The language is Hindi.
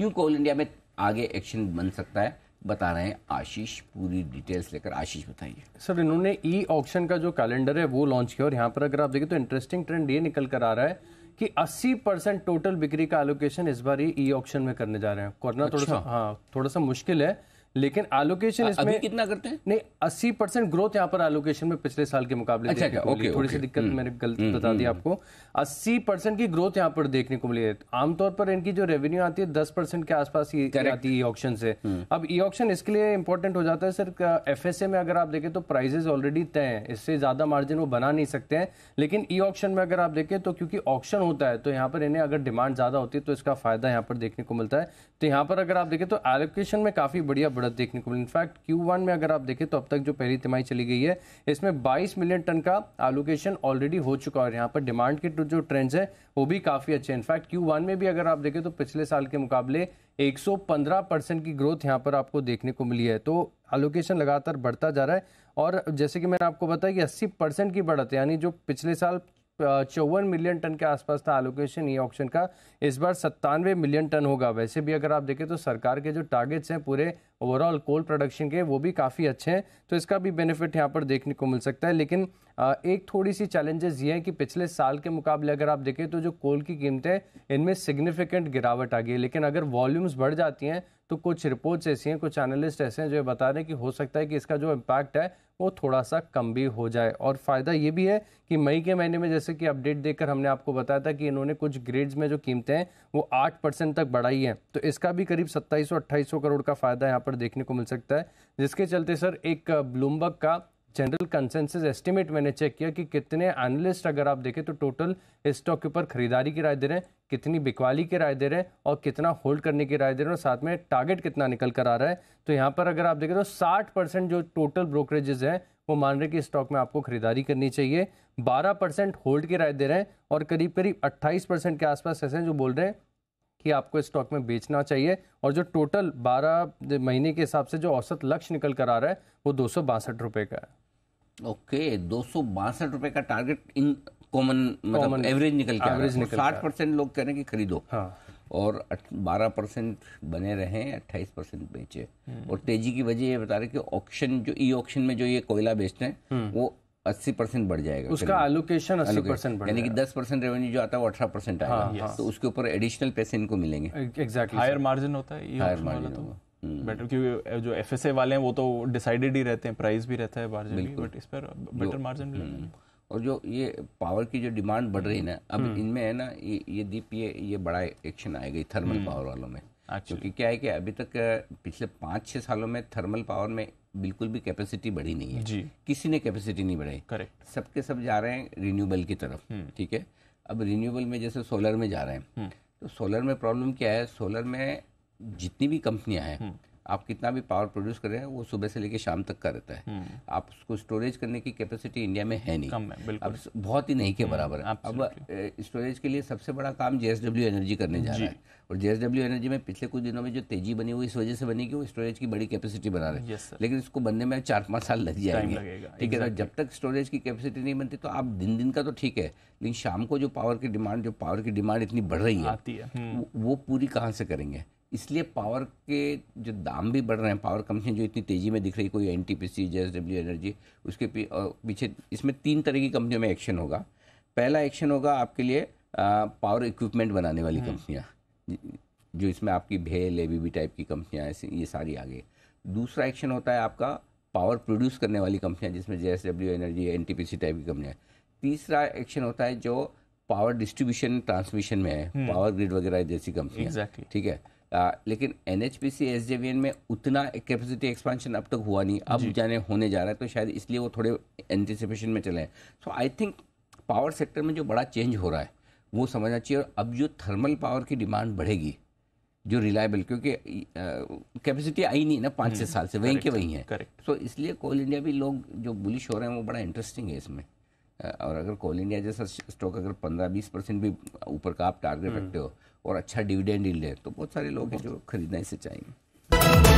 क्यों कोल इंडिया में आगे एक्शन बन सकता है बता रहे हैं आशीष पूरी डिटेल्स लेकर आशीष बताइए सर इन्होंने ई ऑक्शन का जो कैलेंडर है वो लॉन्च किया और यहाँ पर अगर आप देखें तो इंटरेस्टिंग ट्रेंड ये निकल कर आ रहा है कि 80 परसेंट टोटल बिक्री का एलोकेशन इस बार ई ऑक्शन में करने जा रहे हैं करना अच्छा। थोड़ा सा अच्छा। हाँ थोड़ा सा मुश्किल है लेकिन एलोकेशन इसमें कितना करते हैं नहीं अस्सी परसेंट ग्रोथ यहाँ पर एलोकेशन में पिछले साल के मुकाबले अच्छा, देखने को अच्छा, मिली थोड़ी सी दिक्कत हम्म, मैंने गलत हम्म, बता दी हम्म। आपको अस्सी परसेंट की ग्रोथ यहाँ पर देखने को मिली है आमतौर पर इनकी जो रेवेन्यू आती है दस परसेंट के आसपास ही आती है ऑप्शन से अब ई ऑप्शन इसके लिए इंपॉर्टेंट हो जाता है सर एफ में अगर आप देखें तो प्राइजेस ऑलरेडी तय है इससे ज्यादा मार्जिन वो बना नहीं सकते हैं लेकिन ई ऑप्शन में अगर आप देखें तो क्योंकि ऑप्शन होता है तो यहाँ पर इन्हें अगर डिमांड ज्यादा होती है तो इसका फायदा यहाँ पर देखने को मिलता है तो यहाँ पर अगर आप देखें तो एलोकेशन में काफी बढ़िया बढ़त देखने को मिली इनफैक्ट क्यू में अगर आप देखें तो अब तक जो पहली तिमाही चली गई है इसमें बाईस मिलियन टन का एलोकेशन ऑलरेडी हो चुका है और यहाँ पर डिमांड के जो ट्रेंड्स हैं वो भी काफ़ी अच्छे हैं इनफैक्ट क्यू में भी अगर आप देखें तो पिछले साल के मुकाबले 115 परसेंट की ग्रोथ यहाँ पर आपको देखने को मिली है तो एलोकेशन लगातार बढ़ता जा रहा है और जैसे कि मैंने आपको बताया कि अस्सी परसेंट की बढ़त यानी जो पिछले साल चौवन मिलियन टन के आसपास था एलोकेशन ई ऑक्शन का इस बार सत्तानवे मिलियन टन होगा वैसे भी अगर आप देखें तो सरकार के जो टारगेट्स हैं पूरे ओवरऑल कोल प्रोडक्शन के वो भी काफ़ी अच्छे हैं तो इसका भी बेनिफिट यहाँ पर देखने को मिल सकता है लेकिन एक थोड़ी सी चैलेंजेस ये हैं कि पिछले साल के मुकाबले अगर आप देखें तो जो कोल की कीमतें इनमें सिग्निफिकेंट गिरावट आ गई है लेकिन अगर वॉल्यूम्स बढ़ जाती हैं तो कुछ रिपोर्ट्स ऐसी हैं कुछ एनालिस्ट ऐसे हैं जो बता रहे हैं कि हो सकता है कि इसका जो इम्पैक्ट है वो थोड़ा सा कम भी हो जाए और फ़ायदा ये भी है कि मई के महीने में जैसे कि अपडेट देकर हमने आपको बताया था कि इन्होंने कुछ ग्रेड्स में जो कीमतें हैं वो आठ परसेंट तक बढ़ाई हैं तो इसका भी करीब सत्ताईस सौ करोड़ का फ़ायदा यहाँ पर पर देखने को मिल सकता है जिसके चलते सर एक ब्लूमबर्ग का जनरल कंसेंसस एस्टिमेट मैंने चेक किया कि कितने एनालिस्ट अगर आप देखें तो टोटल स्टॉक के ऊपर खरीदारी की राय दे रहे हैं कितनी बिकवाली की राय दे रहे हैं और कितना होल्ड करने की राय दे रहे हैं और साथ में टारगेट कितना निकल कर आ रहा है तो यहाँ पर अगर आप देखें तो साठ परसेंट जो टोटल ब्रोकरेजेस हैं वो मान रहे कि स्टॉक में आपको खरीदारी करनी चाहिए बारह होल्ड की राय दे रहे हैं और करीब करीब अट्ठाईस के आसपास ऐसे हैं जो बोल रहे हैं कि आपको इस स्टॉक में बेचना चाहिए और जो टोटल 12 महीने के हिसाब से जो औसत लक्ष्य निकल कर आ रहा है वो दो रुपए का है ओके दो रुपए का टारगेट इन कॉमन मतलब एवरेज निकल के एवरेज निकल साठ परसेंट लोग कह रहे हैं कि खरीदो हाँ। और बारह परसेंट बने रहें अट्ठाईस परसेंट बेचे हम्म। और तेजी की वजह ये बता रहे कि ऑक्शन जो ई ऑक्शन में जो ये कोयला बेचते हैं हम्म। वो अस्सी परसेंट बढ़ जाएगा उसका एलोकेशन अस्सी परसेंट यानी कि दस परसेंट रेवेन्यू जो आता है वो अठारह परसेंट आएगा हाँ, हाँ। तो उसके ऊपर एडिशनल पैसे इनको मिलेंगे एग्जैक्टली हायर मार्जिन होता है हायर मार्जिन तो होगा बेटर हम्म। क्योंकि जो एफ वाले हैं वो तो डिसाइडेड ही रहते हैं प्राइस भी रहता है मार्जिन बट इस पर बेटर मार्जिन हम्म। और जो ये पावर की जो डिमांड बढ़ रही है ना अब हम्म। इनमें है ना ये ये दीप ये ये बड़ा एक्शन आएगा थर्मल पावर वालों में क्योंकि क्या है कि अभी तक पिछले पाँच छः सालों में थर्मल पावर में बिल्कुल भी कैपेसिटी बढ़ी नहीं है जी किसी ने कैपेसिटी नहीं बढ़ाई करेक्ट सबके सब जा रहे हैं रिन्यूएबल की तरफ हम्म। ठीक है अब रिन्यूएबल में जैसे सोलर में जा रहे हैं हम्म। तो सोलर में प्रॉब्लम क्या है सोलर में जितनी भी कंपनियां हैं हम्म। आप कितना भी पावर प्रोड्यूस कर रहे हैं वो सुबह से लेकर शाम तक का रहता है हम्म। आप उसको स्टोरेज करने की कैपेसिटी इंडिया में है नहीं कम है अब बहुत ही नहीं के हम्म, बराबर है अब स्टोरेज के लिए सबसे बड़ा काम जे एनर्जी करने जा रहा है और जे एनर्जी में पिछले कुछ दिनों में जो तेजी बनी हुई इस वजह से बनी कि वो स्टोरेज की बड़ी कैपेसिटी बना रहे लेकिन इसको बनने में चार पाँच साल लग जाएंगे ठीक है जब तक स्टोरेज की कैपेसिटी नहीं बनती तो आप दिन दिन का तो ठीक है लेकिन शाम को जो पावर की डिमांड जो पावर की डिमांड इतनी बढ़ रही है हम्म। वो पूरी कहाँ से करेंगे इसलिए पावर के जो दाम भी बढ़ रहे हैं पावर कंपनी जो इतनी तेज़ी में दिख रही कोई N T P C J S W energy उसके पीछे इसमें तीन तरह की कंपनियों में एक्शन होगा पहला एक्शन होगा आपके लिए आ, पावर इक्विपमेंट बनाने वाली कंपनियाँ हम्म। जो इसमें आपकी भेल ए बी टाइप की कंपनियाँ ये सारी आ गई दूसरा एक्शन होता है आपका पावर प्रोड्यूस करने वाली कंपनियाँ जिसमें J S W energy N T P C type की कंपनियाँ तीसरा एक्शन होता है जो पावर डिस्ट्रीब्यूशन ट्रांसमिशन में है पावर हम्म। ग्रिड वगैरह जैसी कंपनियाँ ठीक है आ, लेकिन N H P C S J V N में उतना कैपेसिटी एक्सपांशन अब तक हुआ नहीं अब जाने होने जा रहा है तो शायद इसलिए वो थोड़े एंटिसिपेशन में चले हैं so I think power sector में जो बड़ा चेंज हो रहा है वो समझना चाहिए और अब जो थर्मल पावर की डिमांड बढ़ेगी जो रिलायबल क्योंकि कैपेसिटी आई नहीं ना पाँच छः हम्म, साल से वहीं के वहीं है सो इसलिए कोल इंडिया भी लोग जो बुलिश हो रहे हैं वो बड़ा इंटरेस्टिंग है इसमें और अगर कोल इंडिया जैसा स्टॉक अगर पंद्रह बीस परसेंट भी ऊपर का आप टारगेट हम्म। रखते हो और अच्छा डिविडेंड ही लें तो बहुत सारे लोग हैं जो खरीदना इसे चाहेंगे